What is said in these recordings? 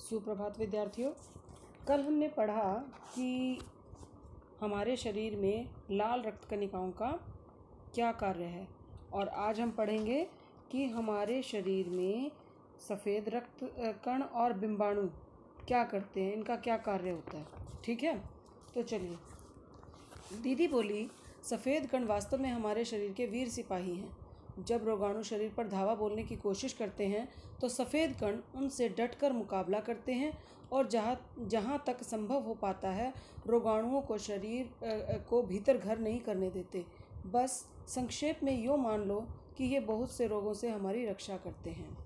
सुप्रभात विद्यार्थियों कल हमने पढ़ा कि हमारे शरीर में लाल रक्त कणिकाओं का क्या कार्य है और आज हम पढ़ेंगे कि हमारे शरीर में सफ़ेद रक्त कण और बिम्बाणु क्या करते हैं इनका क्या कार्य होता है ठीक है तो चलिए दीदी बोली सफ़ेद कण वास्तव में हमारे शरीर के वीर सिपाही हैं जब रोगाणु शरीर पर धावा बोलने की कोशिश करते हैं तो सफ़ेद कण उनसे डटकर मुकाबला करते हैं और जहाँ जहाँ तक संभव हो पाता है रोगाणुओं को शरीर को भीतर घर नहीं करने देते बस संक्षेप में यो मान लो कि ये बहुत से रोगों से हमारी रक्षा करते हैं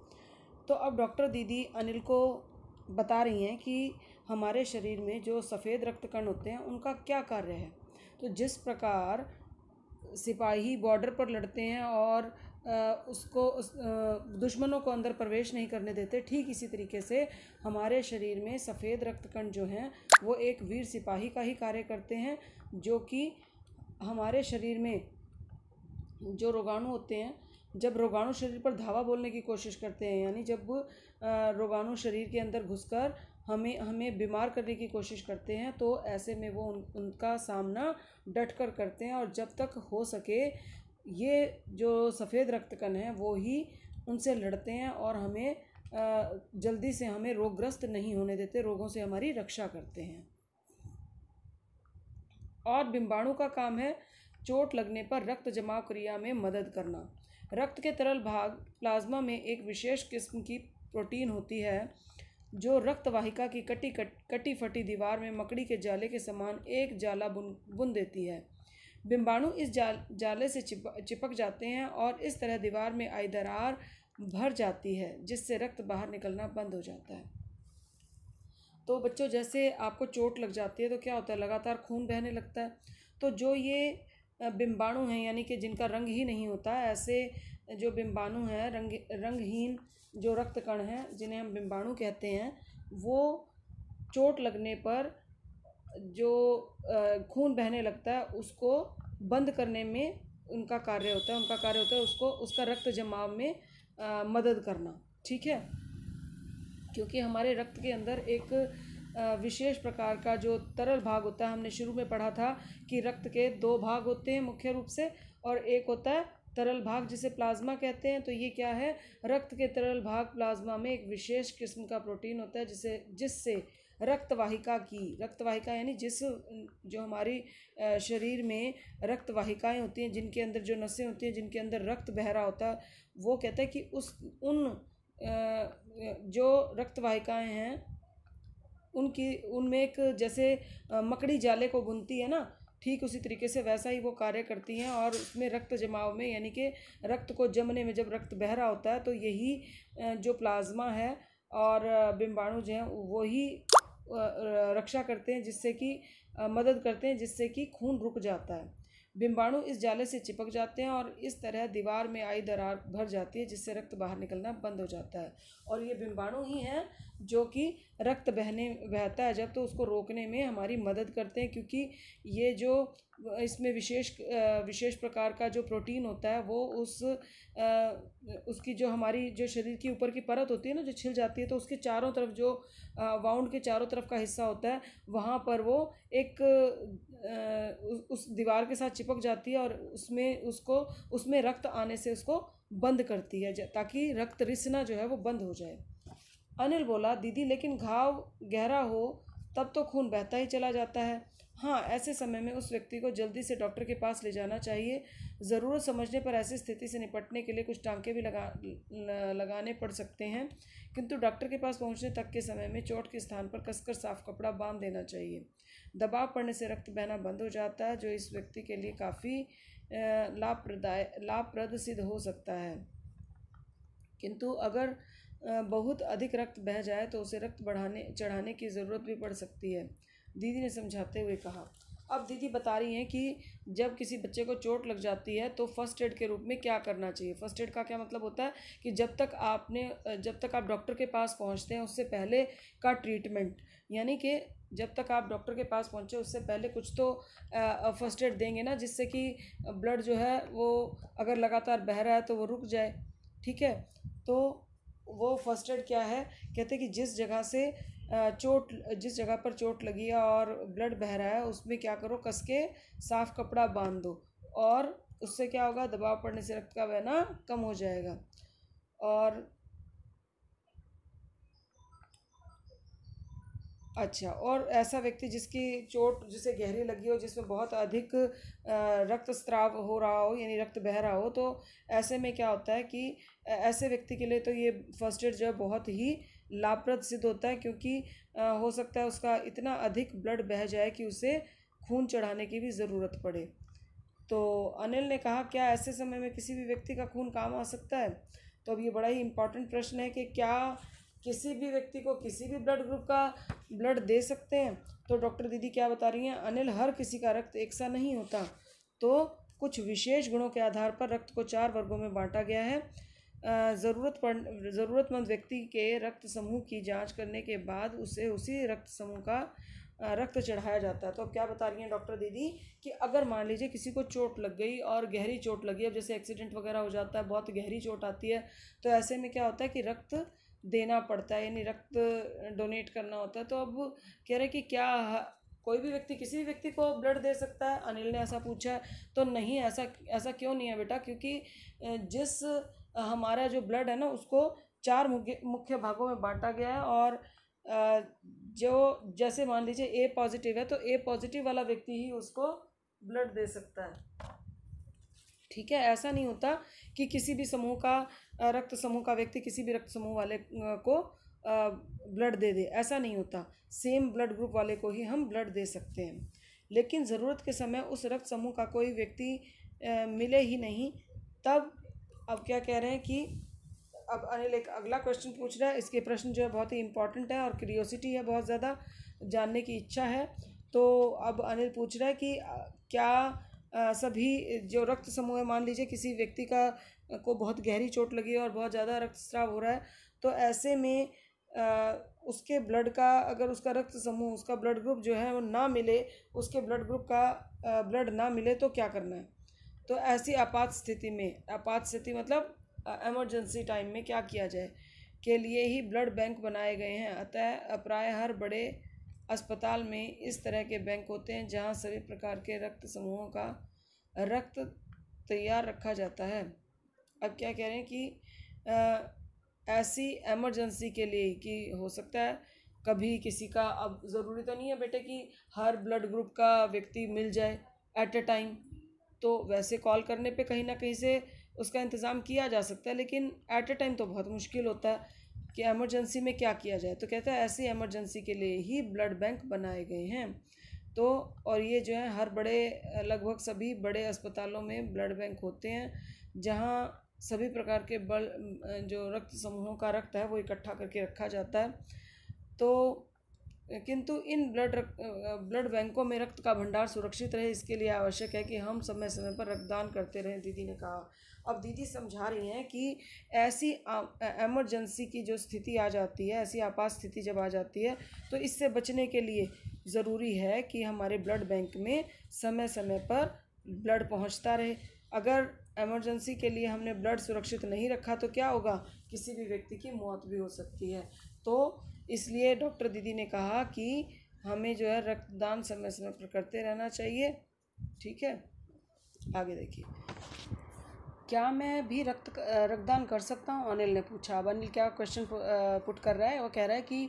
तो अब डॉक्टर दीदी अनिल को बता रही हैं कि हमारे शरीर में जो सफ़ेद रक्त कण होते हैं उनका क्या कार्य है तो जिस प्रकार सिपाही बॉर्डर पर लड़ते हैं और उसको उस दुश्मनों को अंदर प्रवेश नहीं करने देते ठीक इसी तरीके से हमारे शरीर में सफ़ेद रक्त कण जो हैं वो एक वीर सिपाही का ही कार्य करते हैं जो कि हमारे शरीर में जो रोगाणु होते हैं जब रोगाणु शरीर पर धावा बोलने की कोशिश करते हैं यानी जब रोगाणु शरीर के अंदर घुसकर हमें हमें बीमार करने की कोशिश करते हैं तो ऐसे में वो उन उनका सामना डट कर करते हैं और जब तक हो सके ये जो सफ़ेद रक्त कण हैं वो ही उनसे लड़ते हैं और हमें जल्दी से हमें रोगग्रस्त नहीं होने देते रोगों से हमारी रक्षा करते हैं और बिम्बाणु का काम है चोट लगने पर रक्त जमाव क्रिया में मदद करना रक्त के तरल भाग प्लाज्मा में एक विशेष किस्म की प्रोटीन होती है जो रक्त वाहिका की कटी कट, कटी फटी दीवार में मकड़ी के जाले के समान एक जाला बुन बुन देती है बिम्बाणु इस जाल जाले से चिप चिपक जाते हैं और इस तरह दीवार में आई दरार भर जाती है जिससे रक्त बाहर निकलना बंद हो जाता है तो बच्चों जैसे आपको चोट लग जाती है तो क्या होता है लगातार खून बहने लगता है तो जो ये बिम्बाणु हैं यानी कि जिनका रंग ही नहीं होता ऐसे जो बिम्बाणु हैं रंग रंगहीन जो रक्त कण हैं जिन्हें हम बिम्बाणु कहते हैं वो चोट लगने पर जो खून बहने लगता है उसको बंद करने में उनका कार्य होता है उनका कार्य होता है उसको उसका रक्त जमाव में आ, मदद करना ठीक है क्योंकि हमारे रक्त के अंदर एक विशेष प्रकार का जो तरल भाग होता है हमने शुरू में पढ़ा था कि रक्त के दो भाग होते हैं मुख्य रूप से और एक होता है तरल भाग जिसे प्लाज्मा कहते हैं तो ये क्या है रक्त के तरल भाग प्लाज्मा में एक विशेष किस्म का प्रोटीन होता है जिसे जिससे रक्तवाहिका की रक्तवाहिका यानी जिस जो हमारी शरीर में रक्तवाहिकाएँ होती हैं जिनके अंदर जो नसें होती हैं जिनके अंदर रक्त बह रहा होता है वो कहता है कि उस उन जो रक्तवाहिकाएँ हैं उनकी उनमें एक जैसे मकड़ी जाले को बुनती है ना ठीक उसी तरीके से वैसा ही वो कार्य करती हैं और उसमें रक्त जमाव में यानी कि रक्त को जमने में जब रक्त बह रहा होता है तो यही जो प्लाज्मा है और बिम्बाणु जो हैं वही रक्षा करते हैं जिससे कि मदद करते हैं जिससे कि खून रुक जाता है बिम्बाणु इस जाले से चिपक जाते हैं और इस तरह दीवार में आई दरार भर जाती है जिससे रक्त बाहर निकलना बंद हो जाता है और ये बिम्बाणु ही हैं जो कि रक्त बहने बहता है जब तो उसको रोकने में हमारी मदद करते हैं क्योंकि ये जो इसमें विशेष विशेष प्रकार का जो प्रोटीन होता है वो उस उसकी जो हमारी जो शरीर की ऊपर की परत होती है ना जो छिल जाती है तो उसके चारों तरफ जो वाउंड के चारों तरफ का हिस्सा होता है वहाँ पर वो एक उस दीवार के साथ चिपक जाती है और उसमें उसको उसमें रक्त आने से उसको बंद करती है ताकि रक्त रिसना जो है वो बंद हो जाए अनिल बोला दीदी लेकिन घाव गहरा हो तब तो खून बहता ही चला जाता है हाँ ऐसे समय में उस व्यक्ति को जल्दी से डॉक्टर के पास ले जाना चाहिए ज़रूरत समझने पर ऐसी स्थिति से निपटने के लिए कुछ टांके भी लगा लगाने पड़ सकते हैं किंतु डॉक्टर के पास पहुंचने तक के समय में चोट के स्थान पर कसकर साफ कपड़ा बांध देना चाहिए दबाव पड़ने से रक्त बहना बंद हो जाता है जो इस व्यक्ति के लिए काफ़ी लाभप्रदाय लाभप्रद सिद्ध हो सकता है किंतु अगर बहुत अधिक रक्त बह जाए तो उसे रक्त बढ़ाने चढ़ाने की ज़रूरत भी पड़ सकती है दीदी ने समझाते हुए कहा अब दीदी बता रही हैं कि जब किसी बच्चे को चोट लग जाती है तो फर्स्ट एड के रूप में क्या करना चाहिए फर्स्ट एड का क्या मतलब होता है कि जब तक आपने जब तक आप डॉक्टर के पास पहुंचते हैं उससे पहले का ट्रीटमेंट यानी कि जब तक आप डॉक्टर के पास पहुंचे उससे पहले कुछ तो फर्स्ट एड देंगे ना जिससे कि ब्लड जो है वो अगर लगातार बह रहा है तो वो रुक जाए ठीक है तो वो फर्स्ट एड क्या है कहते हैं कि जिस जगह से चोट जिस जगह पर चोट लगी है और ब्लड बह रहा है उसमें क्या करो कस के साफ़ कपड़ा बांध दो और उससे क्या होगा दबाव पड़ने से रक्त का बहना कम हो जाएगा और अच्छा और ऐसा व्यक्ति जिसकी चोट जिसे गहरी लगी हो जिसमें बहुत अधिक रक्त स्त्राव हो रहा हो यानी रक्त बह रहा हो तो ऐसे में क्या होता है कि ऐसे व्यक्ति के लिए तो ये फर्स्ट एड जो है बहुत ही लाभप्रद सिद्ध होता है क्योंकि आ, हो सकता है उसका इतना अधिक ब्लड बह जाए कि उसे खून चढ़ाने की भी ज़रूरत पड़े तो अनिल ने कहा क्या ऐसे समय में किसी भी व्यक्ति का खून काम आ सकता है तो अब ये बड़ा ही इम्पॉर्टेंट प्रश्न है कि क्या किसी भी व्यक्ति को किसी भी ब्लड ग्रुप का ब्लड दे सकते हैं तो डॉक्टर दीदी क्या बता रही हैं अनिल हर किसी का रक्त एक सा नहीं होता तो कुछ विशेष गुणों के आधार पर रक्त को चार वर्गों में बांटा गया है ज़रूरत पड़ ज़रूरतमंद व्यक्ति के रक्त समूह की जांच करने के बाद उसे उसी रक्त समूह का रक्त चढ़ाया जाता है तो अब क्या बता रही हैं डॉक्टर दीदी कि अगर मान लीजिए किसी को चोट लग गई और गहरी चोट लगी अब जैसे एक्सीडेंट वगैरह हो जाता है बहुत गहरी चोट आती है तो ऐसे में क्या होता है कि रक्त देना पड़ता है यानी रक्त डोनेट करना होता है तो अब कह रहे हैं कि क्या कोई भी व्यक्ति किसी भी व्यक्ति को ब्लड दे सकता है अनिल ने ऐसा पूछा है तो नहीं ऐसा ऐसा क्यों नहीं है बेटा क्योंकि जिस हमारा जो ब्लड है ना उसको चार मुख्य मुख्य भागों में बांटा गया है और जो जैसे मान लीजिए ए पॉजिटिव है तो ए पॉजिटिव वाला व्यक्ति ही उसको ब्लड दे सकता है ठीक है ऐसा नहीं होता कि किसी भी समूह का रक्त समूह का व्यक्ति किसी भी रक्त समूह वाले को ब्लड दे दे ऐसा नहीं होता सेम ब्लड ग्रुप वाले को ही हम ब्लड दे सकते हैं लेकिन ज़रूरत के समय उस रक्त समूह का कोई व्यक्ति मिले ही नहीं तब अब क्या कह रहे हैं कि अब अनिल एक अगला क्वेश्चन पूछ रहा है इसके प्रश्न जो है बहुत ही इंपॉर्टेंट है और क्यूरियोसिटी है बहुत ज़्यादा जानने की इच्छा है तो अब अनिल पूछ रहा है कि क्या सभी जो रक्त समूह मान लीजिए किसी व्यक्ति का को बहुत गहरी चोट लगी है और बहुत ज़्यादा रक्तस्राव हो रहा है तो ऐसे में आ, उसके ब्लड का अगर उसका रक्त समूह उसका ब्लड ग्रुप जो है वो ना मिले उसके ब्लड ग्रुप का ब्लड ना मिले तो क्या करना है तो ऐसी आपात स्थिति में आपात स्थिति मतलब एमरजेंसी टाइम में क्या किया जाए के लिए ही ब्लड बैंक बनाए गए हैं अतः प्राय हर बड़े अस्पताल में इस तरह के बैंक होते हैं जहां सभी प्रकार के रक्त समूहों का रक्त तैयार रखा जाता है अब क्या कह रहे हैं कि आ, ऐसी एमरजेंसी के लिए कि हो सकता है कभी किसी का अब ज़रूरी तो नहीं है बेटे कि हर ब्लड ग्रुप का व्यक्ति मिल जाए एट ए टाइम तो वैसे कॉल करने पे कहीं ना कहीं से उसका इंतज़ाम किया जा सकता है लेकिन ऐट अ टाइम तो बहुत मुश्किल होता है कि एमरजेंसी में क्या किया जाए तो कहता है ऐसी एमरजेंसी के लिए ही ब्लड बैंक बनाए गए हैं तो और ये जो है हर बड़े लगभग सभी बड़े अस्पतालों में ब्लड बैंक होते हैं जहाँ सभी प्रकार के बल जो रक्त समूहों का रक्त है वो इकट्ठा करके रखा जाता है तो किंतु इन ब्लड रक, ब्लड बैंकों में रक्त का भंडार सुरक्षित रहे इसके लिए आवश्यक है कि हम समय समय पर रक्तदान करते रहें दीदी ने कहा अब दीदी समझा रही हैं कि ऐसी एमरजेंसी की जो स्थिति आ जाती है ऐसी आपात स्थिति जब आ जाती है तो इससे बचने के लिए ज़रूरी है कि हमारे ब्लड बैंक में समय समय पर ब्लड पहुँचता रहे अगर एमरजेंसी के लिए हमने ब्लड सुरक्षित नहीं रखा तो क्या होगा किसी भी व्यक्ति की मौत भी हो सकती है तो इसलिए डॉक्टर दीदी ने कहा कि हमें जो है रक्तदान समय समय पर करते रहना चाहिए ठीक है आगे देखिए क्या मैं भी रक्त रक्तदान कर सकता हूँ अनिल ने पूछा अब अनिल क्या क्वेश्चन पुट कर रहा है वो कह रहा है कि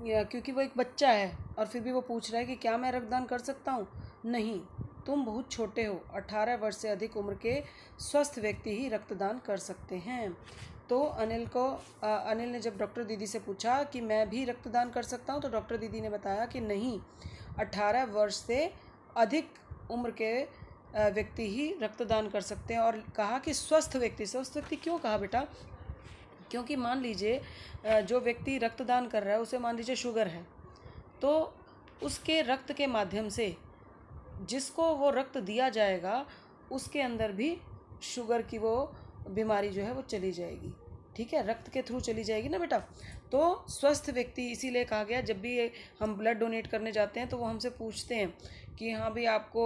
क्योंकि वो एक बच्चा है और फिर भी वो पूछ रहा है कि क्या मैं रक्तदान कर सकता हूँ नहीं तुम बहुत छोटे हो अठारह वर्ष से अधिक उम्र के स्वस्थ व्यक्ति ही रक्तदान कर सकते हैं तो अनिल को आ, अनिल ने जब डॉक्टर दीदी से पूछा कि मैं भी रक्तदान कर सकता हूँ तो डॉक्टर दीदी ने बताया कि नहीं अट्ठारह वर्ष से अधिक उम्र के व्यक्ति ही रक्तदान कर सकते हैं और कहा कि स्वस्थ व्यक्ति स्वस्थ व्यक्ति क्यों कहा बेटा क्योंकि मान लीजिए जो व्यक्ति रक्तदान कर रहा है उसे मान लीजिए शुगर है तो उसके रक्त के माध्यम से जिसको वो रक्त दिया जाएगा उसके अंदर भी शुगर की वो बीमारी जो है वो चली जाएगी ठीक है रक्त के थ्रू चली जाएगी ना बेटा तो स्वस्थ व्यक्ति इसीलिए कहा गया जब भी हम ब्लड डोनेट करने जाते हैं तो वो हमसे पूछते हैं कि हाँ भाई आपको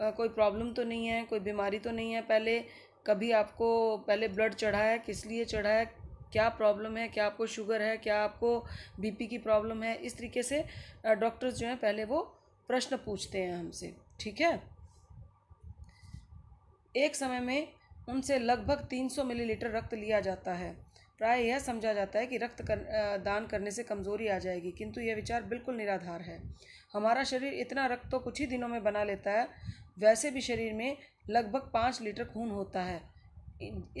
कोई प्रॉब्लम तो नहीं है कोई बीमारी तो नहीं है पहले कभी आपको पहले ब्लड चढ़ा है किस लिए चढ़ा है क्या प्रॉब्लम है क्या आपको शुगर है क्या आपको बीपी की प्रॉब्लम है इस तरीके से डॉक्टर्स जो हैं पहले वो प्रश्न पूछते हैं हमसे ठीक है एक समय में उनसे लगभग 300 मिलीलीटर रक्त लिया जाता है प्राय यह समझा जाता है कि रक्त कर, दान करने से कमज़ोरी आ जाएगी किंतु यह विचार बिल्कुल निराधार है हमारा शरीर इतना रक्त तो कुछ ही दिनों में बना लेता है वैसे भी शरीर में लगभग पाँच लीटर खून होता है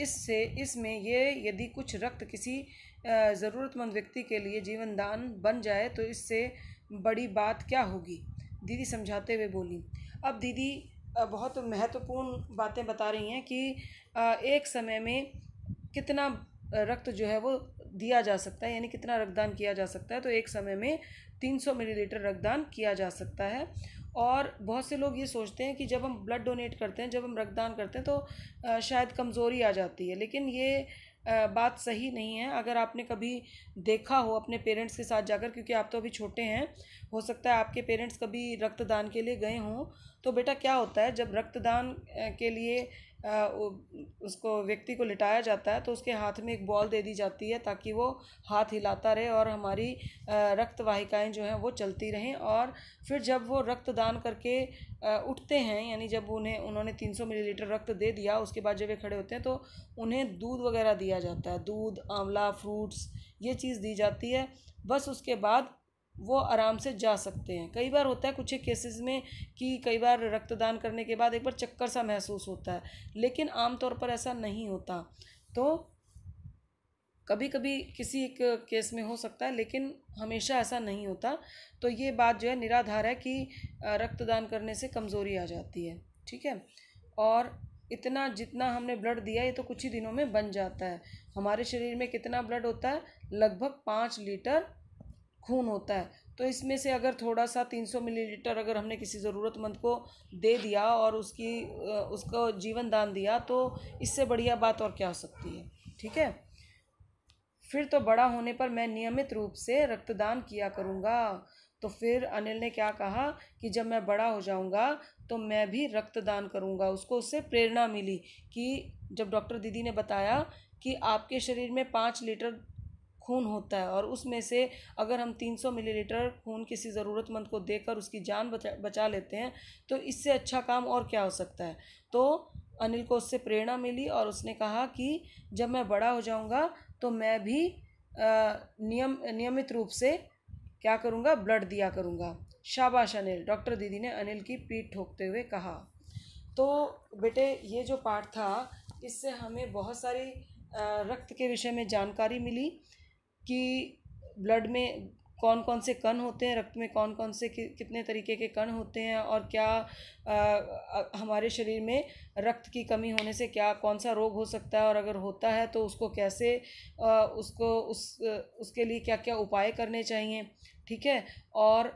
इससे इसमें ये यदि कुछ रक्त किसी ज़रूरतमंद व्यक्ति के लिए जीवन दान बन जाए तो इससे बड़ी बात क्या होगी दीदी समझाते हुए बोली अब दीदी बहुत महत्वपूर्ण बातें बता रही हैं कि एक समय में कितना रक्त जो है वो दिया जा सकता है यानी कितना रक्तदान किया जा सकता है तो एक समय में 300 मिलीलीटर रक्तदान किया जा सकता है और बहुत से लोग ये सोचते हैं कि जब हम ब्लड डोनेट करते हैं जब हम रक्तदान करते हैं तो शायद कमज़ोरी आ जाती है लेकिन ये बात सही नहीं है अगर आपने कभी देखा हो अपने पेरेंट्स के साथ जाकर क्योंकि आप तो अभी छोटे हैं हो सकता है आपके पेरेंट्स कभी रक्तदान के लिए गए हों तो बेटा क्या होता है जब रक्तदान के लिए उसको व्यक्ति को लिटाया जाता है तो उसके हाथ में एक बॉल दे दी जाती है ताकि वो हाथ हिलाता रहे और हमारी रक्त जो हैं वो चलती रहें और फिर जब वो रक्तदान करके उठते हैं यानी जब उन्हें उन्होंने तीन सौ मिलीलीटर रक्त दे दिया उसके बाद जब वे खड़े होते हैं तो उन्हें दूध वगैरह दिया जाता है दूध आंवला फ्रूट्स ये चीज़ दी जाती है बस उसके बाद वो आराम से जा सकते हैं कई बार होता है कुछ केसेस में कि कई बार रक्तदान करने के बाद एक बार चक्कर सा महसूस होता है लेकिन आमतौर पर ऐसा नहीं होता तो कभी कभी किसी एक केस में हो सकता है लेकिन हमेशा ऐसा नहीं होता तो ये बात जो है निराधार है कि रक्तदान करने से कमज़ोरी आ जाती है ठीक है और इतना जितना हमने ब्लड दिया ये तो कुछ ही दिनों में बन जाता है हमारे शरीर में कितना ब्लड होता है लगभग पाँच लीटर खून होता है तो इसमें से अगर थोड़ा सा 300 मिलीलीटर अगर हमने किसी ज़रूरतमंद को दे दिया और उसकी उसको जीवन दान दिया तो इससे बढ़िया बात और क्या हो सकती है ठीक है फिर तो बड़ा होने पर मैं नियमित रूप से रक्तदान किया करूँगा तो फिर अनिल ने क्या कहा कि जब मैं बड़ा हो जाऊंगा तो मैं भी रक्तदान करूंगा उसको उससे प्रेरणा मिली कि जब डॉक्टर दीदी ने बताया कि आपके शरीर में पाँच लीटर खून होता है और उसमें से अगर हम 300 मिलीलीटर खून किसी ज़रूरतमंद को देकर उसकी जान बचा बचा लेते हैं तो इससे अच्छा काम और क्या हो सकता है तो अनिल को उससे प्रेरणा मिली और उसने कहा कि जब मैं बड़ा हो जाऊँगा तो मैं भी नियम नियमित रूप से क्या करूँगा ब्लड दिया करूँगा शाबाश अनिल डॉक्टर दीदी ने अनिल की पीठ ठोकते हुए कहा तो बेटे ये जो पाठ था इससे हमें बहुत सारी रक्त के विषय में जानकारी मिली कि ब्लड में कौन कौन से कण होते हैं रक्त में कौन कौन से कि, कितने तरीके के कण होते हैं और क्या आ, हमारे शरीर में रक्त की कमी होने से क्या कौन सा रोग हो सकता है और अगर होता है तो उसको कैसे आ, उसको उस उसके लिए क्या क्या उपाय करने चाहिए ठीक है और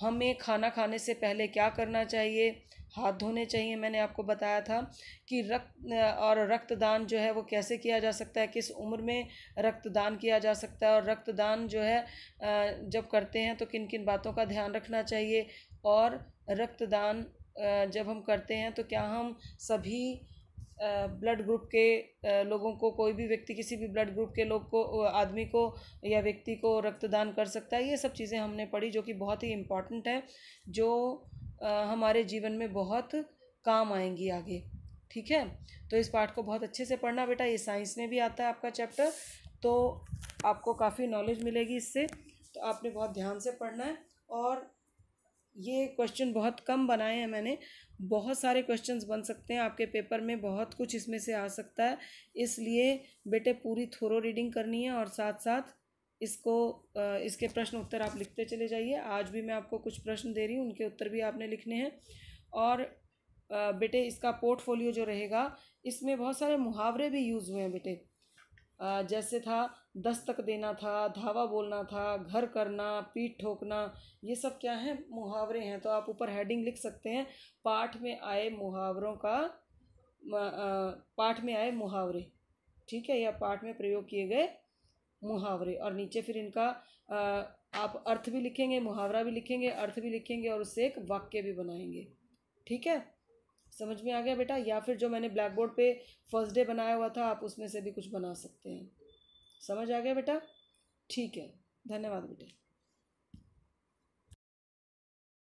हमें खाना खाने से पहले क्या करना चाहिए हाथ धोने चाहिए मैंने आपको बताया था कि रक्त और रक्तदान जो है वो कैसे किया जा सकता है किस उम्र में रक्तदान किया जा सकता है और रक्तदान जो है जब करते हैं तो किन किन बातों का ध्यान रखना चाहिए और रक्तदान जब हम करते हैं तो क्या हम सभी ब्लड ग्रुप के लोगों को कोई भी व्यक्ति किसी भी ब्लड ग्रुप के लोग को आदमी को या व्यक्ति को रक्तदान कर सकता है ये सब चीज़ें हमने पढ़ी जो कि बहुत ही इम्पॉर्टेंट है जो हमारे जीवन में बहुत काम आएंगी आगे ठीक है तो इस पार्ट को बहुत अच्छे से पढ़ना बेटा ये साइंस में भी आता है आपका चैप्टर तो आपको काफ़ी नॉलेज मिलेगी इससे तो आपने बहुत ध्यान से पढ़ना है और ये क्वेश्चन बहुत कम बनाए हैं मैंने बहुत सारे क्वेश्चंस बन सकते हैं आपके पेपर में बहुत कुछ इसमें से आ सकता है इसलिए बेटे पूरी थोरो रीडिंग करनी है और साथ साथ इसको इसके प्रश्न उत्तर आप लिखते चले जाइए आज भी मैं आपको कुछ प्रश्न दे रही हूँ उनके उत्तर भी आपने लिखने हैं और बेटे इसका पोर्टफोलियो जो रहेगा इसमें बहुत सारे मुहावरे भी यूज़ हुए हैं बेटे जैसे था दस्तक देना था धावा बोलना था घर करना पीठ ठोकना ये सब क्या है मुहावरे हैं तो आप ऊपर हेडिंग लिख सकते हैं पाठ में आए मुहावरों का पाठ में आए मुहावरे ठीक है या पाठ में प्रयोग किए गए मुहावरे और नीचे फिर इनका आप अर्थ भी लिखेंगे मुहावरा भी लिखेंगे अर्थ भी लिखेंगे और उससे एक वाक्य भी बनाएंगे ठीक है समझ में आ गया बेटा या फिर जो मैंने ब्लैक बोर्ड पे फर्स्ट डे बनाया हुआ था आप उसमें से भी कुछ बना सकते हैं समझ आ गया बेटा ठीक है धन्यवाद बेटे